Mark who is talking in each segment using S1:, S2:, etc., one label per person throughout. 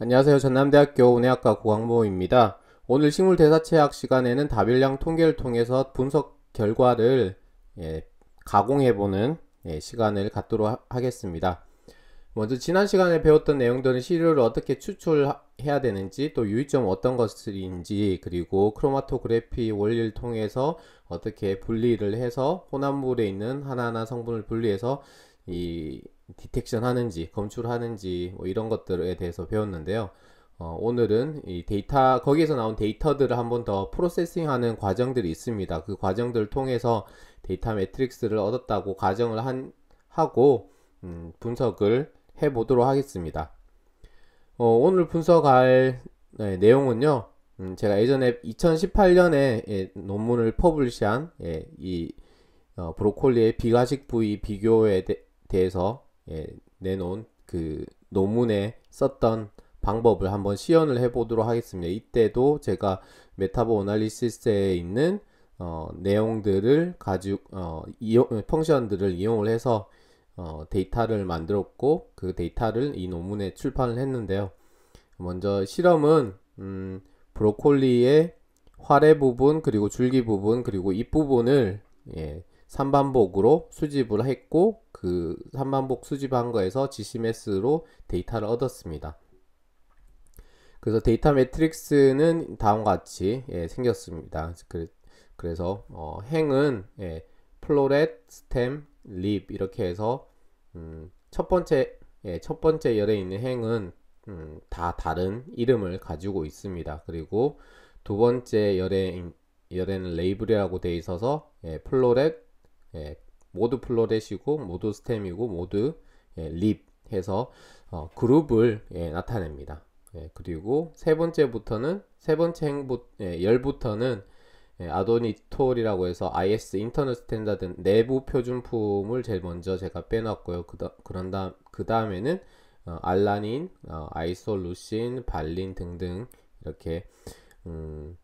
S1: 안녕하세요. 전남대학교 은혜학과 고광모입니다. 오늘 식물대사체학 시간에는 다빌량 통계를 통해서 분석 결과를 예, 가공해보는 예, 시간을 갖도록 하, 겠습니다 먼저 지난 시간에 배웠던 내용들은 시료를 어떻게 추출해야 되는지 또 유의점 어떤 것들인지 그리고 크로마토그래피 원리를 통해서 어떻게 분리를 해서 혼합물에 있는 하나하나 성분을 분리해서 이 디텍션 하는지 검출하는지 뭐 이런 것들에 대해서 배웠는데요. 어, 오늘은 이 데이터 거기에서 나온 데이터들을 한번 더 프로세싱하는 과정들이 있습니다. 그 과정들을 통해서 데이터 매트릭스를 얻었다고 가정을 한, 하고 음, 분석을 해 보도록 하겠습니다. 어, 오늘 분석할 네, 내용은요. 음, 제가 예전에 2018년에 예, 논문을 퍼블리시한 예, 이 어, 브로콜리의 비가식 부위 비교에 대, 해서 예, 내놓은 그 논문에 썼던 방법을 한번 시연을 해보도록 하겠습니다. 이때도 제가 메타보 어나리시스에 있는 어, 내용들을 가지고 어, 이용, 펑션들을 이용을 해서 어, 데이터를 만들었고 그 데이터를 이 논문에 출판을 했는데요. 먼저 실험은 음, 브로콜리의 화래 부분 그리고 줄기 부분 그리고 잎 부분을 예, 3반복으로 수집을 했고 그 3반복 수집한 거에서 GCMS로 데이터를 얻었습니다. 그래서 데이터 매트릭스는 다음과 같이 예, 생겼습니다. 그, 래서 어, 행은 예, 플로렛, 스템, 립 이렇게 해서 음, 첫 번째 예, 첫 번째 열에 있는 행은 음, 다 다른 이름을 가지고 있습니다. 그리고 두 번째 열에 열에는 레이블이라고 되어 있어서 예, 플로렛, 예, 모두 플롯이고 모두 스템이고 모두 예, 립 해서 어, 그룹을 예, 나타냅니다. 예, 그리고 세 번째부터는 세 번째 행부 예, 열부터는 예, 아도니톨이라고 해서 IS 인터널 스탠다드 내부 표준품을 제일 먼저 제가 빼놨고요. 그런 다음 그 다음에는 어, 알라닌, 어, 아이솔루신, 발린 등등 이렇게 음,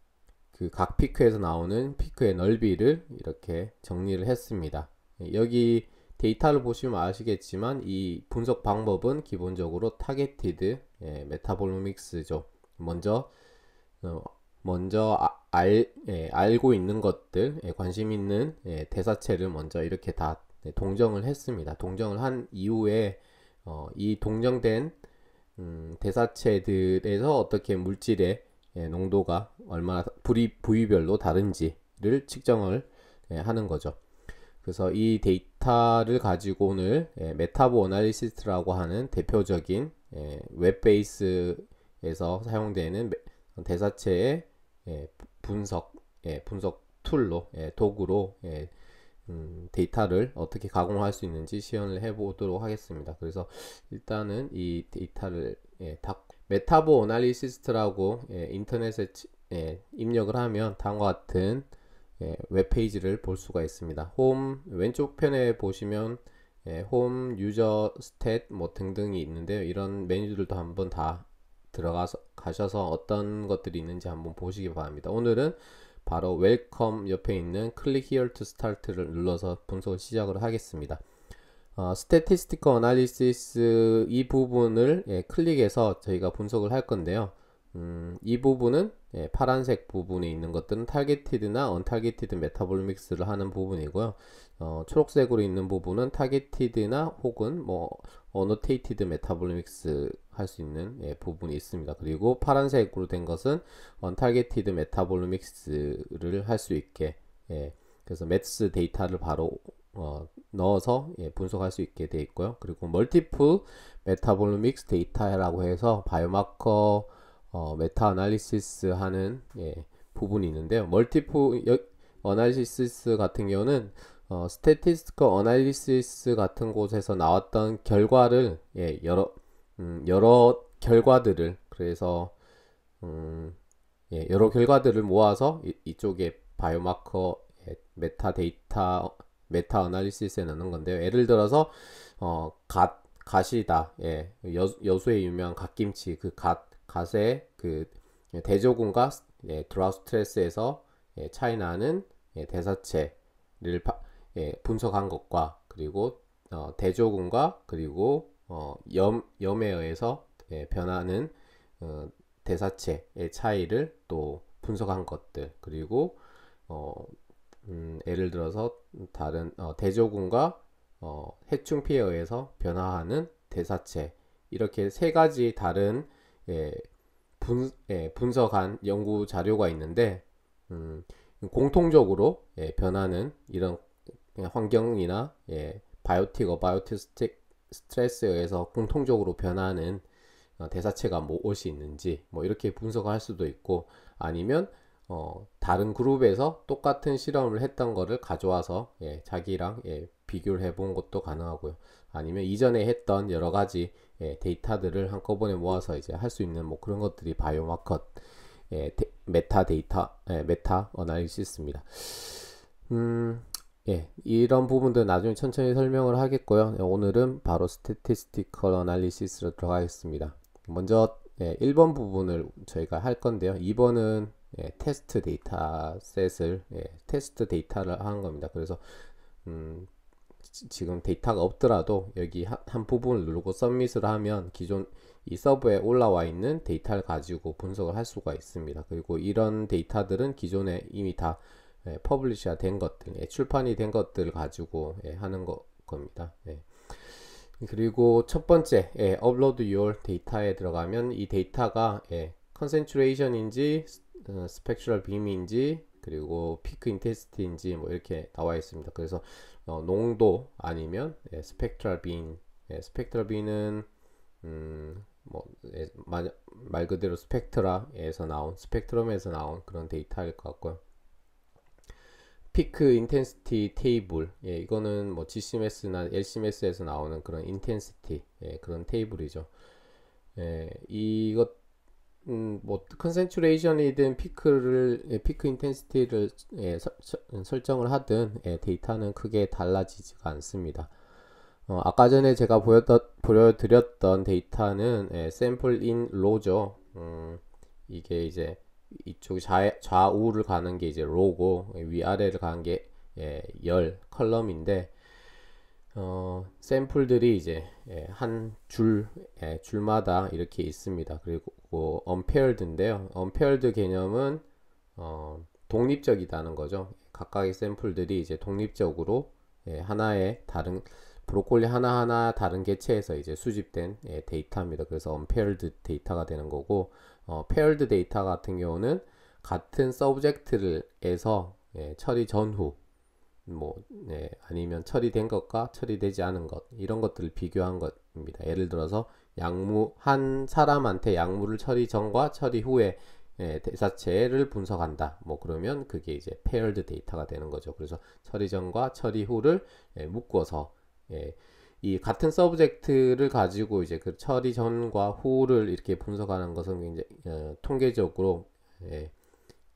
S1: 그각 피크에서 나오는 피크의 넓이를 이렇게 정리를 했습니다. 예, 여기 데이터를 보시면 아시겠지만 이 분석 방법은 기본적으로 타겟티드 예, 메타볼로믹스죠. 먼저 어, 먼저 아, 알, 예, 알고 있는 것들, 예, 관심 있는 예, 대사체를 먼저 이렇게 다 네, 동정을 했습니다. 동정을 한 이후에 어, 이 동정된 음, 대사체들에서 어떻게 물질의 예, 농도가 얼마나 부위, 부위별로 다른지를 측정을 예, 하는 거죠. 그래서 이 데이터를 가지고 오늘 예, 메타보 어나리시스트라고 하는 대표적인 예, 웹베이스에서 사용되는 대사체의 분석, 분석 툴로, 도구로 음, 데이터를 어떻게 가공할 수 있는지 시연을 해보도록 하겠습니다. 그래서 일단은 이 데이터를 메타보 어나리시스트라고 인터넷에 예, 입력을 하면 다음과 같은 예, 웹페이지를 볼 수가 있습니다. 홈 왼쪽 편에 보시면 예, 홈, 유저, 스탯 뭐 등등이 있는데요. 이런 메뉴들도 한번 다 들어가서 가셔서 어떤 것들이 있는지 한번 보시기 바랍니다. 오늘은 바로 웰컴 옆에 있는 클릭 히어 투 스타트를 눌러서 분석을 시작을 하겠습니다. 어, 스태티스티커 어나리시스 이 부분을 예, 클릭해서 저희가 분석을 할 건데요. 음, 이 부분은 예, 파란색 부분에 있는 것들은 타겟티드나 언타겟티드 메타볼믹스를 하는 부분이고요. 어, 초록색으로 있는 부분은 타겟티드나 혹은 뭐 어노테이티드 메타볼믹스 할 수 있는 예, 부분이 있습니다. 그리고 파란색으로 된 것은 언타겟티드 메타볼믹스를 할 수 있게 예, 그래서 매스 데이터를 바로 어, 넣어서 예, 분석할 수 있게 되어 있고요. 그리고 멀티플 메타볼믹스 데이터라고 해서 바이오마커 어, 메타 아날리시스 하는 예, 부분이 있는데요. 멀티포 어나리시스 같은 경우는 어, 스태티스티컬 어나리시스 같은 곳에서 나왔던 결과를 예, 여러 음, 여러 결과들을 그래서 음, 예, 여러 결과들을 모아서 이, 쪽에 바이오마커 예, 메타 데이터 메타 어나리시스에 넣는 건데요. 예를 들어서 어, 갓 갓이다. 예, 여, 여수에 유명한 갓김치 그갓 가세 그 예, 대조군과 예, 드라우스트레스에서 예, 차이나는 예, 대사체를 파, 예, 분석한 것과 그리고 어, 대조군과 그리고 어, 염, 염에 의해서 예, 변하는 어, 대사체의 차이를 또 분석한 것들 그리고 어, 음, 예를 들어서 다른 어, 대조군과 어, 해충 피에 의해서 변화하는 대사체 이렇게 세 가지 다른 예, 분, 예, 분석한 연구 자료가 있는데 음, 공통적으로 예, 변하는 이런 환경이나 예, 바이오틱 어바이오틱 스트레스에 의해서 공통적으로 변하는 어, 대사체가 뭐 옷이 있는지 뭐 이렇게 분석할 수도 있고 아니면 어, 다른 그룹에서 똑같은 실험을 했던 거를 가져와서 예, 자기랑 예, 비교를 해본 것도 가능하고요. 아니면 이전에 했던 여러 가지 예, 데이터들을 한꺼번에 모아서 이제 할 수 있는 뭐 그런 것들이 바이오마커 예, 메타 데이터 예, 메타 어나리시스입니다. 음, 예, 이런 부분들 나중에 천천히 설명을 하겠고요. 오늘은 바로 스태티스티컬 어나리시스로 들어가겠습니다. 먼저 예, 1번 부분을 저희가 할 건데요. 2번은 예, 테스트 데이터 셋을 예, 테스트 데이터를 하는 겁니다. 그래서 음, 지금 데이터가 없더라도 여기 한, 부분을 누르고 서밋을 하면 기존 이 서버에 올라와 있는 데이터를 가지고 분석을 할 수가 있습니다. 그리고 이런 데이터들은 기존에 이미 다 예, 퍼블리셔가된 것들, 예, 출판이 된 것들을 가지고 예, 하는 거, 겁니다. 예. 그리고 첫 번째 예, 업로드 유얼 데이터에 들어가면 이 데이터가 예, 컨센트레이션인지 스펙츄럴 빔인지 그리고 피크 인테스트인지 뭐 이렇게 나와 있습니다. 그래서 어, 농도 아니면 예, 스펙트럴 빈 예, 스펙트럴 빈은 음, 뭐, 예, 말 그대로 스펙트라에서 나온 스펙트럼에서 나온 그런 데이터일 것 같고요. 피크 인텐시티 테이블 예, 이거는 뭐 GCMS나 LCMS에서 나오는 그런 인텐시티 예, 그런 테이블이죠. 예, 이것 음, 뭐 컨센츄레이션이든 피크를 예, 피크 인텐시티를 예, 서, 설정을 하든 예, 데이터는 크게 달라지지가 않습니다. 어, 아까 전에 제가 보였다, 보여드렸던 데이터는 예, 샘플 인 로죠. 음, 이게 이제 이쪽 좌, 좌우를 가는 게 이제 로고 예, 위아래를 가는 게 예, 열 컬럼인데 어, 샘플들이 이제 예, 한 줄, 예, 줄마다 이렇게 있습니다. 그리고 언페어드인데요. 뭐 언페어드 개념은 어, 독립적이다는 거죠. 각각의 샘플들이 이제 독립적으로 예, 하나의 다른 브로콜리 하나하나 다른 개체에서 이제 수집된 예, 데이터입니다. 그래서 언페어드 데이터가 되는 거고 어, 페어드 데이터 같은 경우는 같은 서브젝트를 에서 예, 처리 전후 뭐 예, 아니면 처리된 것과 처리되지 않은 것 이런 것들을 비교한 것입니다. 예를 들어서 약무 한 사람한테 약물을 처리 전과 처리 후에 예, 대사체를 분석한다. 뭐 그러면 그게 이제 페어드 데이터가 되는 거죠. 그래서 처리 전과 처리 후를 예, 묶어서 예, 이 같은 서브젝트를 가지고 이제 그 처리 전과 후를 이렇게 분석하는 것은 굉장히 예, 통계적으로 예,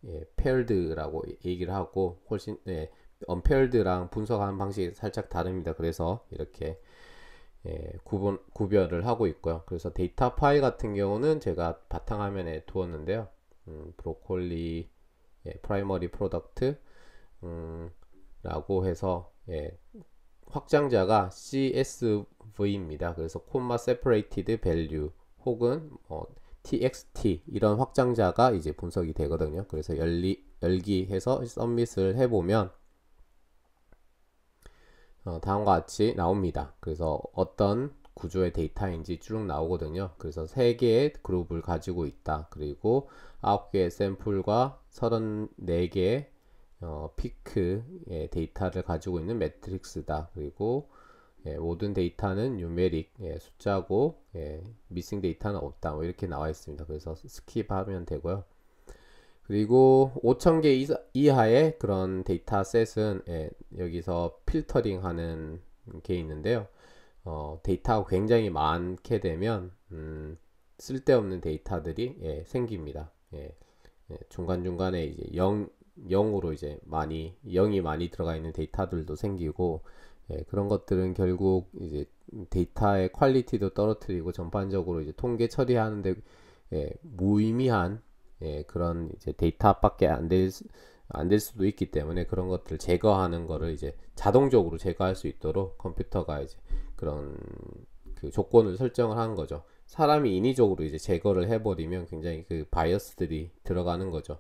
S1: 예, 페어드라고 얘기를 하고 훨씬 예, 언페어드랑 분석하는 방식이 살짝 다릅니다. 그래서 이렇게 예, 구분, 구별을 하고 있고요. 그래서 데이터 파일 같은 경우는 제가 바탕화면에 두었는데요. 음, 브로콜리 예, 프라이머리 프로덕트 음, 라고 해서 예, 확장자가 CSV입니다. 그래서 콤마 s e p a r a t e 혹은 어, TXT 이런 확장자가 이제 분석이 되거든요. 그래서 열리, 열기해서 서밋을 해보면 어, 다음과 같이 나옵니다. 그래서 어떤 구조의 데이터인지 쭉 나오거든요. 그래서 3개의 그룹을 가지고 있다. 그리고 9개의 샘플과 34개의 어, 피크의 데이터를 가지고 있는 매트릭스다. 그리고 예, 모든 데이터는 유메릭 예, 숫자고 예, 미싱 데이터는 없다. 뭐 이렇게 나와 있습니다. 그래서 스킵하면 되고요. 그리고 5,000개 이하의 그런 데이터셋은 예, 여기서 필터링 하는 게 있는데요. 어, 데이터가 굉장히 많게 되면 음, 쓸데없는 데이터들이 예, 생깁니다. 예, 예 중간중간에 이제 0, 0으로 이제 많이 0이 많이 들어가 있는 데이터들도 생기고 예, 그런 것들은 결국 이제 데이터의 퀄리티도 떨어뜨리고 전반적으로 이제 통계 처리하는데 예, 무의미한 예, 그런 이제 데이터 밖에 안 될 안 될 수도 있기 때문에 그런 것들을 제거하는 거를 이제 자동적으로 제거할 수 있도록 컴퓨터가 이제 그런 그 조건을 설정을 한 거죠. 사람이 인위적으로 이제 제거를 해버리면 굉장히 그 바이어스들이 들어가는 거죠.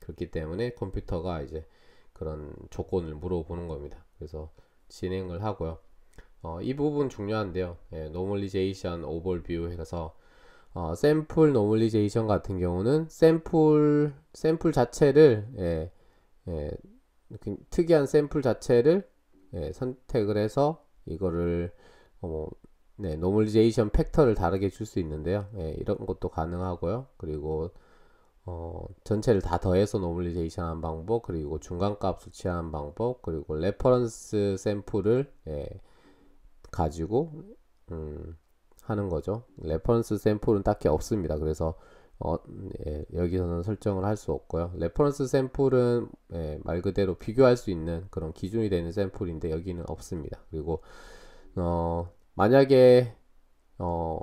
S1: 그렇기 때문에 컴퓨터가 이제 그런 조건을 물어보는 겁니다. 그래서 진행을 하고요. 어, 이 부분 중요한데요. 예, 노멀리제이션 오버뷰 해서 어, 샘플 노멀리제이션 같은 경우는 샘플 샘플 자체를 예, 예, 그 특이한 샘플 자체를 예, 선택을 해서 이거를 어, 뭐, 네, 노멀리제이션 팩터를 다르게 줄 수 있는데요. 예, 이런 것도 가능하고요. 그리고 어, 전체를 다 더해서 노멀리제이션 한 방법, 그리고 중간값 수치하는 방법, 그리고 레퍼런스 샘플을 예, 가지고 음, 하는 거죠. 레퍼런스 샘플은 딱히 없습니다. 그래서 어, 예, 여기서는 설정을 할 수 없고요. 레퍼런스 샘플은 예, 말 그대로 비교할 수 있는 그런 기준이 되는 샘플인데 여기는 없습니다. 그리고 어, 만약에 어,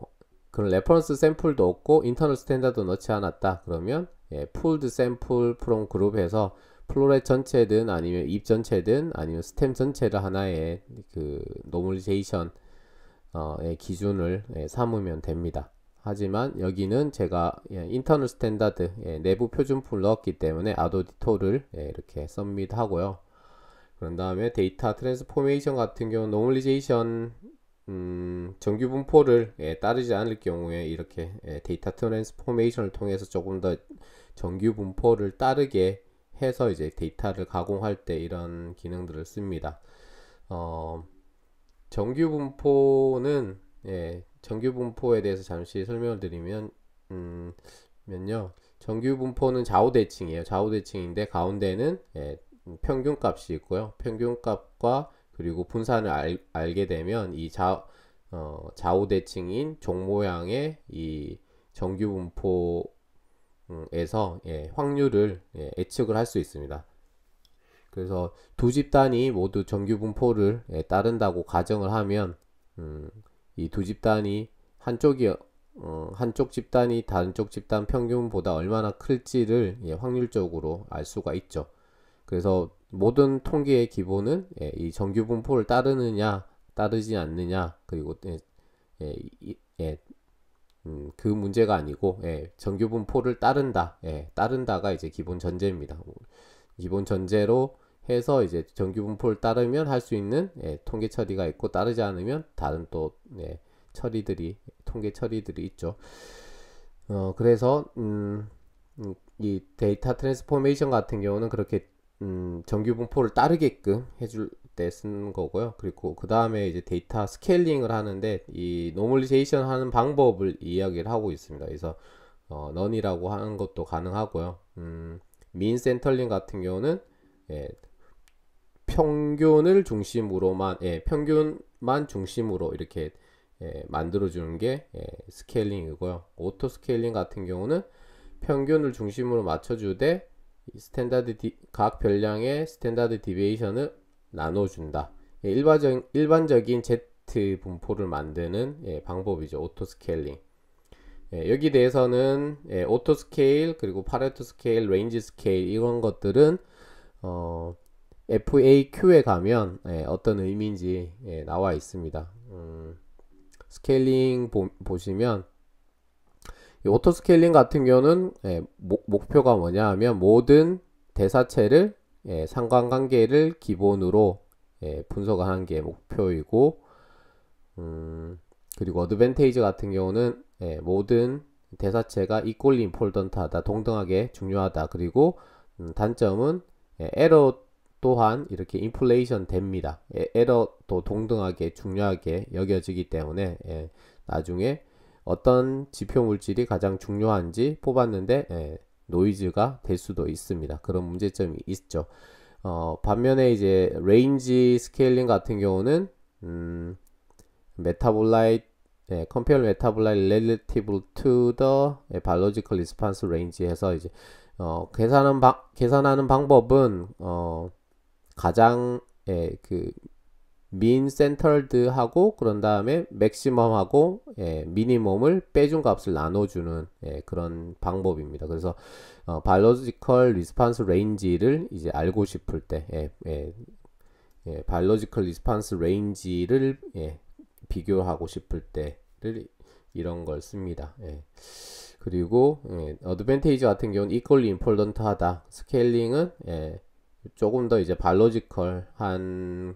S1: 그런 레퍼런스 샘플도 없고 인터널 스탠다드 넣지 않았다 그러면 예, 풀드 샘플 프롬 그룹에서 플로렛 전체든 아니면 입 전체든 아니면 스템 전체를 하나의 그 노멀리제이션 어, 기준을 예, 삼으면 됩니다. 하지만 여기는 제가 예, 인터널 스탠다드 예, 내부 표준품 넣었기 때문에 아도디토를 이렇게 썸밋 하고요. 그런 다음에 데이터 트랜스포메이션 같은 경우 노멀리제이션 음, 정규 분포를 예, 따르지 않을 경우에 이렇게 예, 데이터 트랜스포메이션을 통해서 조금 더 정규 분포를 따르게 해서 이제 데이터를 가공할 때 이런 기능들을 씁니다. 어, 정규 분포는 예, 정규 분포에 대해서 잠시 설명을 드리면 음, 면요. 정규 분포는 좌우 대칭이에요. 좌우 대칭인데 가운데는 예, 평균 값이 있고요. 평균 값과 그리고 분산을 알, 알게 되면 이 좌, 어, 좌우 대칭인 종 모양의 이 정규 분포에서 예, 확률을 예, 예측을 할 수 있습니다. 그래서 두 집단이 모두 정규 분포를 예, 따른다고 가정을 하면 음, 이 두 집단이 한쪽이 어, 한쪽 집단이 다른 쪽 집단 평균보다 얼마나 클지를 예, 확률적으로 알 수가 있죠. 그래서 모든 통계의 기본은 예, 이 정규 분포를 따르느냐 따르지 않느냐 그리고 예, 예, 예 음, 그 문제가 아니고 예, 정규 분포를 따른다 예, 따른다가 이제 기본 전제입니다. 기본 전제로 해서 이제 정규 분포를 따르면 할 수 있는 예, 통계 처리가 있고 따르지 않으면 다른 또 예, 처리들이 통계 처리들이 있죠. 어 그래서 음, 음 이 데이터 트랜스포메이션 같은 경우는 그렇게 음, 정규 분포를 따르게끔 해줄 때 쓰는 거고요. 그리고 그 다음에 이제 데이터 스케일링을 하는데 이 노멀리제이션 하는 방법을 이야기를 하고 있습니다. 그래서 어, 런이라고 하는 것도 가능하고요. 음, 민 센터링 같은 경우는 예, 평균을 중심으로만 예, 평균만 중심으로 이렇게 예, 만들어주는 게 예, 스케일링이고요. 오토 스케일링 같은 경우는 평균을 중심으로 맞춰주되 스탠다드 디, 각 별량의 스탠다드 디베이션을 나눠준다. 예, 일반적 일반적인 Z 분포를 만드는 예, 방법이죠. 오토 스케일링. 예, 여기 대해서는 예, 오토 스케일 그리고 파레토 스케일, 레인지 스케일 이런 것들은 어, FAQ에 가면 예, 어떤 의미인지 예, 나와 있습니다. 음, 스케일링 보, 보시면 오토 스케일링 같은 경우는 예, 목, 목표가 뭐냐 하면 모든 대사체를 예, 상관관계를 기본으로 예, 분석하는 게 목표이고 음, 그리고 어드밴테이지 같은 경우는 예, 모든 대사체가 이꼴 임폴던트하다 동등하게 중요하다 그리고 음, 단점은 에러 예, 또한 이렇게 인플레이션 됩니다. 예, 에러도 동등하게 중요하게 여겨지기 때문에 예, 나중에 어떤 지표 물질이 가장 중요한지 뽑았는데 예, 노이즈가 될 수도 있습니다. 그런 문제점이 있죠. 어, 반면에 이제 레인지 스케일링 같은 경우는 음, 메타볼라이트 예, compare metabolite relative to the 예, biological response range 해서 이제 어, 계산하는, 바, 계산하는 방법은 어, 가장 예, 그 mean centered하고 그런 다음에 maximum하고 예, minimum을 빼준 값을 나눠주는 예, 그런 방법입니다. 그래서 어, biological response range를 이제 알고 싶을 때 예, 예, 예, biological response range를 예, 비교하고 싶을 때를 이런 걸 씁니다. 예. 그리고 예, advantage 같은 경우는 equally important 하다. 스케일링은 예, 조금 더 이제 발로지컬한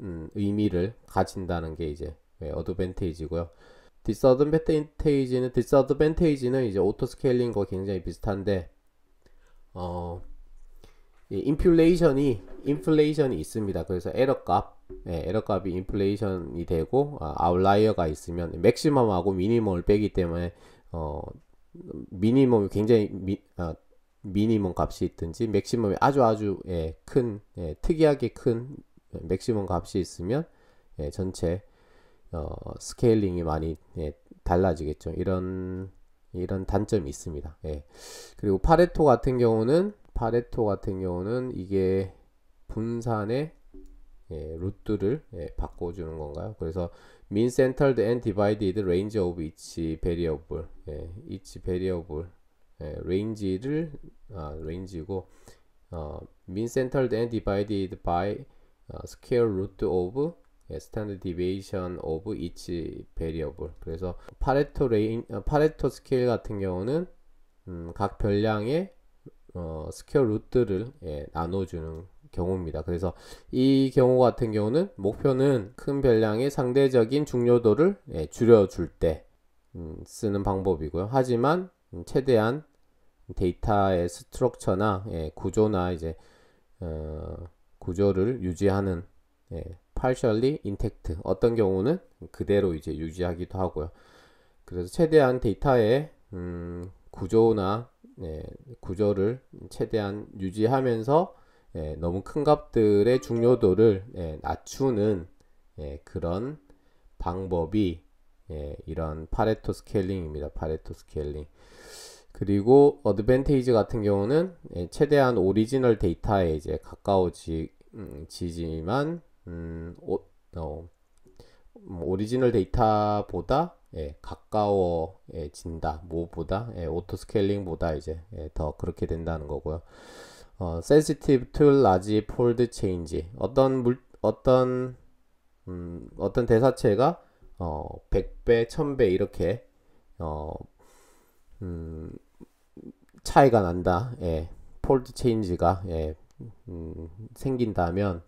S1: 음, 의미를 가진다는 게 이제 예, 어드밴테이지고요. 디스어드밴테이지는 디스어드밴테이지는 이제 오토 스케일링과 굉장히 비슷한데 어 예, 인플레이션이 인플레이션이 있습니다. 그래서 에러 값 예, 에러 값이 인플레이션이 되고 아, 아웃라이어가 있으면 맥시멈하고 미니멈을 빼기 때문에 어 미니멈이 굉장히 미, 아, 미니멈 값이 있든지 맥시멈이 아주 아주 예, 큰 예, 특이하게 큰 맥시멈 값이 있으면 예, 전체 어, 스케일링이 많이 예, 달라지겠죠. 이런 이런 단점이 있습니다. 예. 그리고 파레토 같은 경우는 파레토 같은 경우는 이게 분산의 예, 루트를 예, 바꿔주는 건가요? 그래서 mean centered and divided range of each variable, 예, each variable 예, range를 아, range고 어, mean centered and divided by 어, square root of 예, standard deviation of each variable. 그래서 파레토 레인 파레토 스케일 같은 경우는 음, 각 별량의 어, 스퀘어 루트를 예, 나눠주는 경우입니다. 그래서 이 경우 같은 경우는 목표는 큰 별량의 상대적인 중요도를 예, 줄여줄 때 음, 쓰는 방법이고요. 하지만 음, 최대한 데이터의 스트럭처나 예, 구조나 이제 어, 구조를 유지하는 예, partially intact 어떤 경우는 그대로 이제 유지하기도 하고요. 그래서 최대한 데이터의 음, 구조나 예, 구조를 최대한 유지하면서 예, 너무 큰 값들의 중요도를 예, 낮추는 예, 그런 방법이 예, 이런 파레토 스케일링입니다. 파레토 스케일링. 그리고 어드밴테이지 같은 경우는 예, 최대한 오리지널 데이터에 이제 가까워지지만 음, 음, 오, 어, 뭐 오리지널 데이터보다 예, 가까워진다. 뭐보다 예, 오토 스케일링보다 이제 예, 더 그렇게 된다는 거고요. 어, sensitive to large fold change 어떤 물 어떤 음, 어떤 대사체가 어, 100배, 1000배 이렇게 어, 음, 차이가 난다. 예. 폴드 체인지가 예. 음, 생긴다면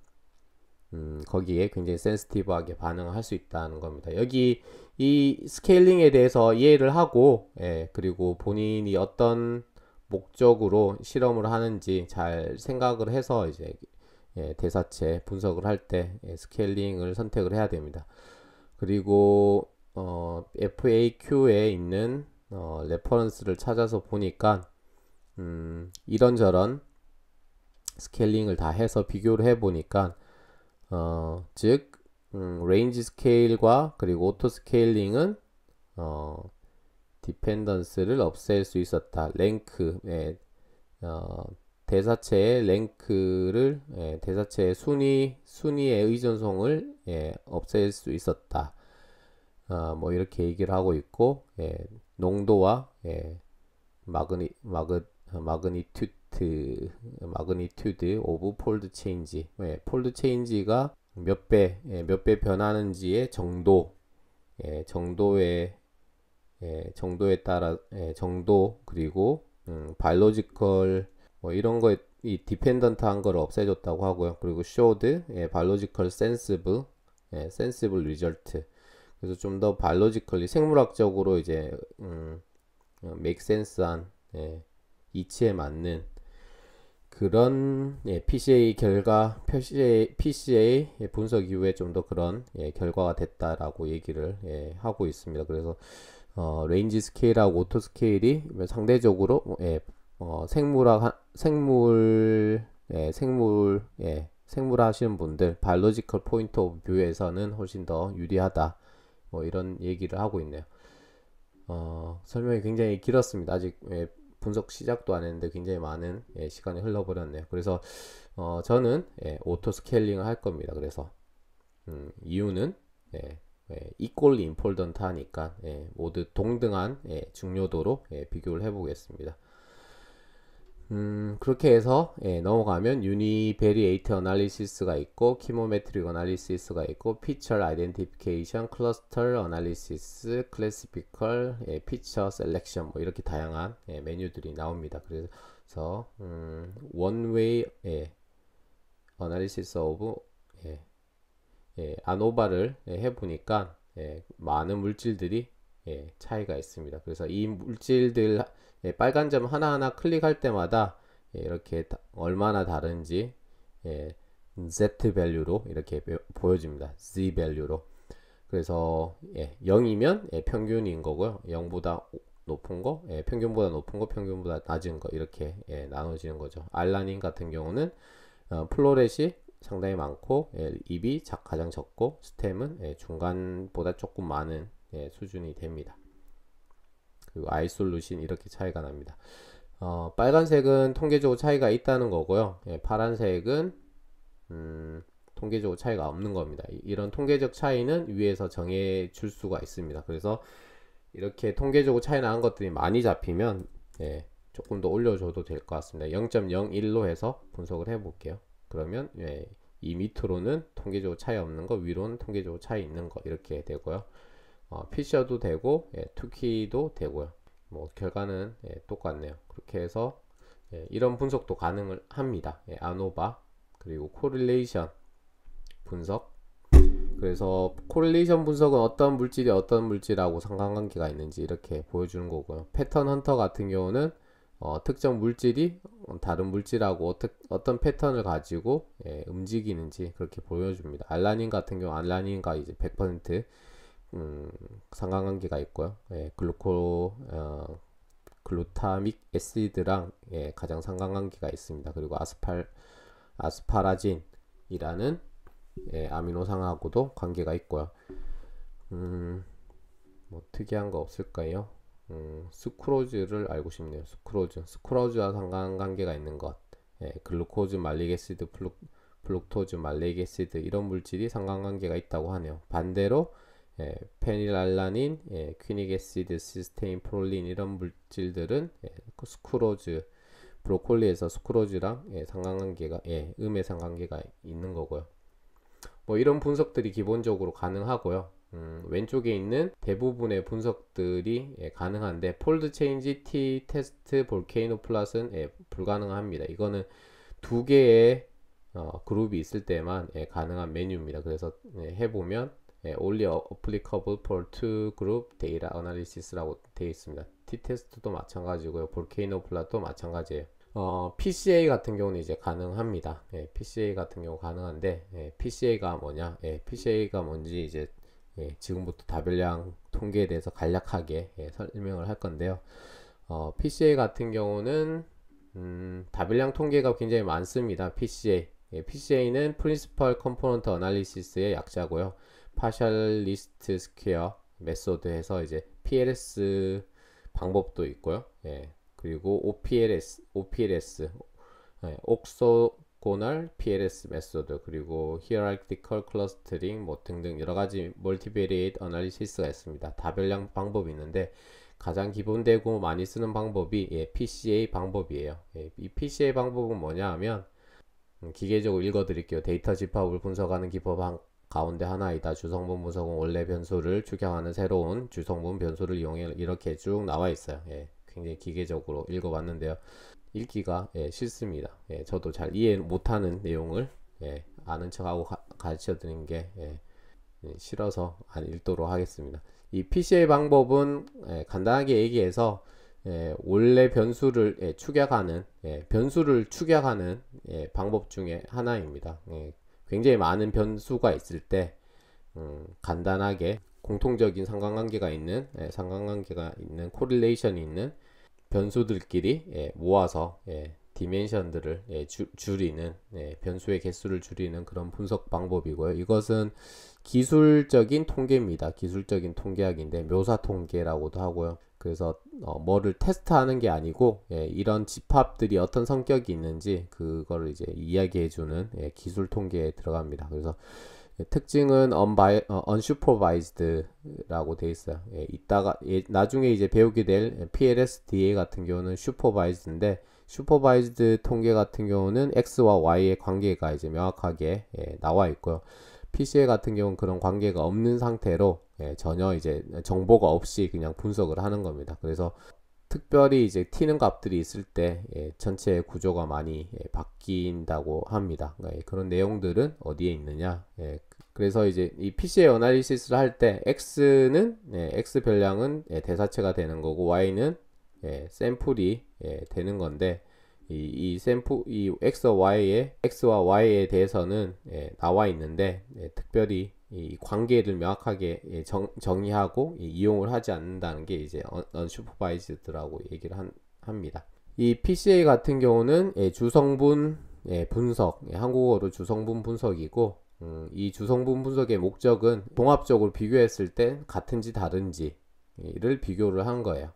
S1: 음, 거기에 굉장히 센스티브하게 반응할 수 있다는 겁니다. 여기 이 스케일링에 대해서 이해를 하고 예, 그리고 본인이 어떤 목적으로 실험을 하는지 잘 생각을 해서 이제 예, 대사체 분석을 할때 예, 스케일링을 선택을 해야 됩니다. 그리고 어, FAQ에 있는 어, 레퍼런스를 찾아서 보니까 음, 이런저런 스케일링을 다 해서 비교를 해 보니까 어, 즉 음, 레인지 스케일과 그리고 오토 스케일링은 어, 디펜던스를 없앨 수 있었다. 랭크 예, 어, 대사체의 랭크를 예, 대사체의 순위 순위의 의존성을 예, 없앨 수 있었다. 어, 뭐 이렇게 얘기를 하고 있고 예, 농도와 예, 마그니 마그 마그니튜드 마그니튜드 오브 폴드 체인지 예, 폴드 체인지가 몇배몇배 예, 변하는지의 정도 예, 정도의 예, 정도에 따라 예, 정도 그리고 음, 발로지컬 뭐 이런 거에 이 디펜던트한 걸 없애줬다고 하고요. 그리고 쇼드 o w e d 예, biological s e n s 그래서 좀 더 발로지컬리 생물학적으로 이제 음, 맥센스한 예, 이치에 맞는 그런 예, PCA 결과 PCA, PCA 분석 이후에 좀 더 그런 예, 결과가 됐다라고 얘기를 예, 하고 있습니다. 그래서 어, 레인지 스케일하고 오토 스케일이 상대적으로 예, 어, 생물학 생물 예, 생물 예, 생물 하시는 분들 발로지컬 포인트 오브 뷰에서는 훨씬 더 유리하다. 뭐 이런 얘기를 하고 있네요. 어, 설명이 굉장히 길었습니다. 아직 예, 분석 시작도 안 했는데 굉장히 많은 예, 시간이 흘러버렸네요. 그래서 어, 저는 예, 오토 스케일링을 할 겁니다. 그래서 음, 이유는 예, 예, 이꼴리 인폴던트 하니까 예, 모두 동등한 예, 중요도로 예, 비교를 해보겠습니다. 음, 그렇게 해서 예, 넘어가면 유니베리에이트 어널리시스가 있고 키모메트릭 어널리시스가 있고 피처 아이덴티피케이션, 클러스터 어널리시스, 클래시피컬, 예, 피처 셀렉션 뭐 이렇게 다양한 예, 메뉴들이 나옵니다. 그래서 음, 원웨이 예, 어널리시스 오브 예, 예, 아노바를 예, 해보니까 예, 많은 물질들이 예, 차이가 있습니다. 그래서 이 물질들 예, 빨간 점 하나하나 클릭할 때마다 예, 이렇게 다, 얼마나 다른지 예, z 밸류로 이렇게 보여집니다. z 밸류로. 그래서 예, 0이면 예, 평균인 거고요. 0보다 높은 거, 예, 평균보다 높은 거, 평균보다 낮은 거 이렇게 예, 나눠지는 거죠. 알라닌 같은 경우는 어, 플로렛이 상당히 많고 예, 입이 가장 적고 스템은 예, 중간보다 조금 많은 예, 수준이 됩니다. 그리고 아이솔루신 이렇게 차이가 납니다. 어, 빨간색은 통계적으로 차이가 있다는 거고요. 예, 파란색은 음, 통계적으로 차이가 없는 겁니다. 이런 통계적 차이는 위에서 정해 줄 수가 있습니다. 그래서 이렇게 통계적으로 차이 나는 것들이 많이 잡히면 예, 조금 더 올려줘도 될 것 같습니다. 0.01로 해서 분석을 해볼게요. 그러면 예, 이 밑으로는 통계적으로 차이 없는 거, 위로는 통계적으로 차이 있는 거 이렇게 되고요. 어, 피셔도 되고 예, 투키도 되고요. 뭐 결과는 예, 똑같네요. 그렇게 해서 예, 이런 분석도 가능 합니다. 예, 아노바 그리고 코릴레이션 분석 그래서 코릴레이션 분석은 어떤 물질이 어떤 물질하고 상관관계가 있는지 이렇게 보여주는 거고요. 패턴 헌터 같은 경우는 어, 특정 물질이 다른 물질하고 어떠, 어떤 패턴을 가지고 예, 움직이는지 그렇게 보여줍니다. 알라닌 같은 경우 알라닌과 이제 100% 음, 상관관계가 있고요. 예, 글루코 어, 글루타믹 애시드랑 예, 가장 상관관계가 있습니다. 그리고 아스팔 아스파라진이라는 예, 아미노산하고도 관계가 있고요. 음, 뭐 특이한 거 없을까요? 음, 스크로즈를 알고 싶네요. 스크로즈, 스크로즈와 상관관계가 있는 것, 예, 글루코즈, 말리게시드, 플루, 플루토즈, 말리게시드 이런 물질이 상관관계가 있다고 하네요. 반대로 예, 페닐알라닌, 예, 퀴닉에시드, 시스테인, 프롤린 이런 물질들은 예, 그 스크로즈 브로콜리에서 스크로즈랑 예, 상관관계가 예, 음의 상관계가 있는 거고요. 뭐 이런 분석들이 기본적으로 가능하고요. 음, 왼쪽에 있는 대부분의 분석들이 예, 가능한데 폴드 체인지 T 테스트 볼케이노 플랫은 예, 불가능합니다. 이거는 두 개의 어, 그룹이 있을 때만 예, 가능한 메뉴입니다. 그래서 예, 해보면 예, only applicable for two group data analysis라고 되어 있습니다. T-테스트도 마찬가지고요. 볼케이노 플라도 마찬가지예요. 어, PCA 같은 경우는 이제 가능합니다. 예, PCA 같은 경우 가능한데 예, PCA가 뭐냐? 예, PCA가 뭔지 이제 예, 지금부터 다별량 통계에 대해서 간략하게 예, 설명을 할 건데요. 어, PCA 같은 경우는 음, 다별량 통계가 굉장히 많습니다. PCA. 예, PCA는 Principal Component Analysis의 약자고요. 파셜리스트 스퀘어 메소드에서 이제 PLS 방법도 있고요. 예. 그리고 OPLS, OPLS, 예, 옥소고널 PLS 메소드, 그리고 hierarchical clustering 뭐 등등 여러 가지 multivariate analysis가 있습니다. 다별량 방법이 있는데 가장 기본되고 많이 쓰는 방법이 예, PCA 방법이에요. 예, 이 PCA 방법은 뭐냐 하면 음, 기계적으로 읽어드릴게요. 데이터 집합을 분석하는 기법 가운데 하나이다. 주성분 분석은 원래 변수를 추격하는 새로운 주성분 변수를 이용해 이렇게 쭉 나와 있어요. 예, 굉장히 기계적으로 읽어봤는데요. 읽기가 예, 싫습니다. 예, 저도 잘 이해 못하는 내용을 예, 아는 척하고 가, 르쳐 드린 게 예, 예, 싫어서 안 읽도록 하겠습니다. 이 PCA 방법은 예, 간단하게 얘기해서 예, 원래 변수를 예, 축약하는 예, 변수를 축약하는 예, 방법 중에 하나입니다. 예, 굉장히 많은 변수가 있을 때 음, 간단하게 공통적인 상관관계가 있는 예, 상관관계가 있는 코릴레이션이 있는 변수들끼리 예, 모아서 예, 디멘션들을 예, 주, 줄이는 예, 변수의 개수를 줄이는 그런 분석 방법이고요. 이것은 기술적인 통계입니다. 기술적인 통계학인데 묘사 통계라고도 하고요. 그래서 어, 뭐를 테스트하는 게 아니고 예, 이런 집합들이 어떤 성격이 있는지 그거를 이제 이야기해주는 예, 기술 통계에 들어갑니다. 그래서 예, 특징은 unbi, 어, unsupervised라고 돼 있어요. 예, 이따가 예, 나중에 이제 배우게 될 PLSDA 같은 경우는 supervised인데 supervised 통계 같은 경우는 x와 y의 관계가 이제 명확하게 예, 나와 있고요. PCL 같은 경우는 그런 관계가 없는 상태로 예, 전혀 이제 정보가 없이 그냥 분석을 하는 겁니다. 그래서 특별히 이제 튀는 값들이 있을 때 예, 전체 구조가 많이 예, 바뀐다고 합니다. 예, 그런 내용들은 어디에 있느냐? 예, 그래서 이제 이 PCA 어나리시스를 할 때 X는 예, X 별량은 예, 대사체가 되는 거고 Y는 예, 샘플이 예, 되는 건데 이, 이 샘플 이 x와 y의 x와 y에 대해서는 예, 나와 있는데 예, 특별히 이 관계를 명확하게 예, 정, 정의하고 예, 이용을 하지 않는다는 게 이제 언슈퍼바이즈드라고 얘기를 한, 합니다. 이 PCA 같은 경우는 예, 주성분 예, 분석, 예, 한국어로 주성분 분석이고 음, 이 주성분 분석의 목적은 종합적으로 비교했을 때 같은지 다른지를 예, 비교를 한 거예요.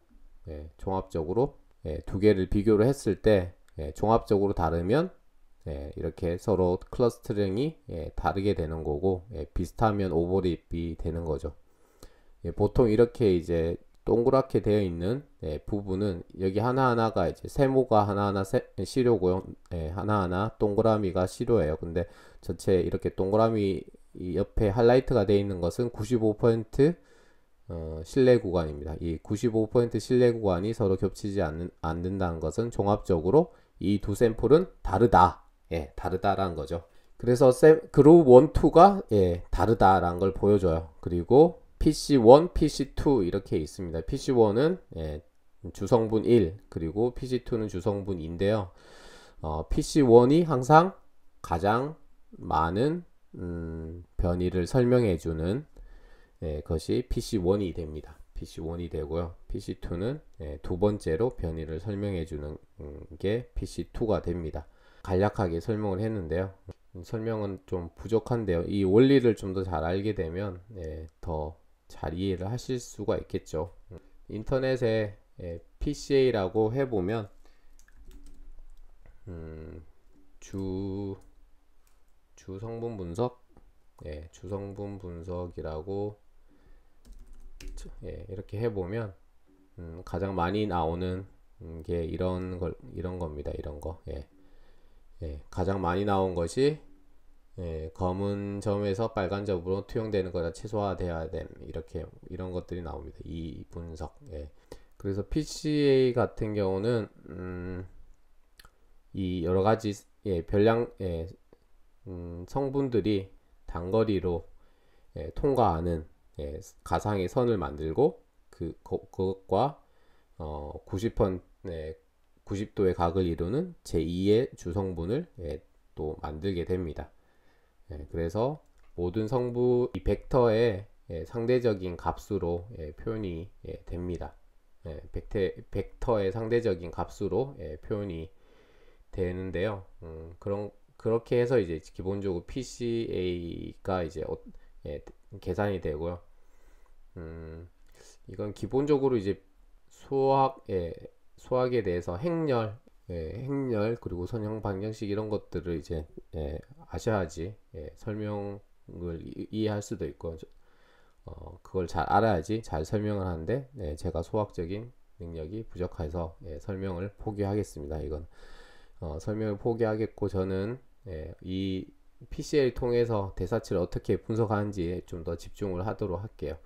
S1: 예, 종합적으로 예, 두 개를 비교를 했을 때 예, 종합적으로 다르면 예, 이렇게 서로 클러스터링이 예, 다르게 되는 거고 예, 비슷하면 오버립이 되는 거죠. 예, 보통 이렇게 이제 동그랗게 되어 있는 예, 부분은 여기 하나하나가 이제 세모가 하나하나 시료고요. 예, 하나하나 동그라미가 시료예요. 근데 전체 이렇게 동그라미 옆에 하이라이트가 되어 있는 것은 95% 어, 실내 구간입니다. 이 95% 실내 구간이 서로 겹치지 않는, 않는다는 것은 종합적으로 이두 샘플은 다르다. 예, 다르다라는 거죠. 그래서 샘, 그룹 1, 2가 예, 다르다라는 걸 보여줘요. 그리고 PC1, PC2 이렇게 있습니다. PC1은 예, 주성분 1, 그리고 PC2는 주성분 2인데요. 어, PC1이 항상 가장 많은 음, 변이를 설명해주는 예, 것이 PC1이 됩니다. PC1이 되고요. PC2는 예, 두 번째로 변이를 설명해 주는 음, 게 PC2가 됩니다. 간략하게 설명을 했는데요. 음, 설명은 좀 부족한데요. 이 원리를 좀 더 잘 알게 되면 예, 더잘 이해를 하실 수가 있겠죠. 인터넷에 예, PCA라고 해보면 음, 주, 주 성분 분석 예, 주성분 분석이라고 예, 이렇게 해보면 음, 가장 많이 나오는 음, 게 이런 걸 이런 겁니다. 이런 거. 예. 예, 가장 많이 나온 것이 예, 검은 점에서 빨간 점으로 투영되는 거다 최소화돼야 됨 이렇게 이런 것들이 나옵니다. 이 분석. 예. 그래서 PCA 같은 경우는 음, 이 여러 가지 예, 별량 예, 음, 성분들이 단거리로 예, 통과하는 예, 가상의 선을 만들고 그, 거, 그것과 어, 90편, 예, 90도의 각을 이루는 제2의 주성분을 예, 또 만들게 됩니다. 예, 그래서 모든 성부 이 벡터의 예, 상대적인 값으로 예, 표현이 예, 됩니다. 예, 벡테, 벡터의 상대적인 값으로 예, 표현이 되는데요. 음, 그런 그렇게 해서 이제 기본적으로 PCA가 이제 어, 예, 계산이 되고요. 음, 이건 기본적으로 이제 수학, 예, 수학에 대해서 행렬, 예, 행렬 그리고 선형 방정식 이런 것들을 이제 예, 아셔야지 예, 설명을 이, 해할 수도 있고 어, 그걸 잘 알아야지 잘 설명을 하는데 예, 제가 소학적인 능력이 부족해서 예, 설명을 포기하겠습니다. 이건 어, 설명을 포기하겠고 저는 예, 이 PCL 통해서 대사체를 어떻게 분석하는지에 좀 더 집중을 하도록 할게요.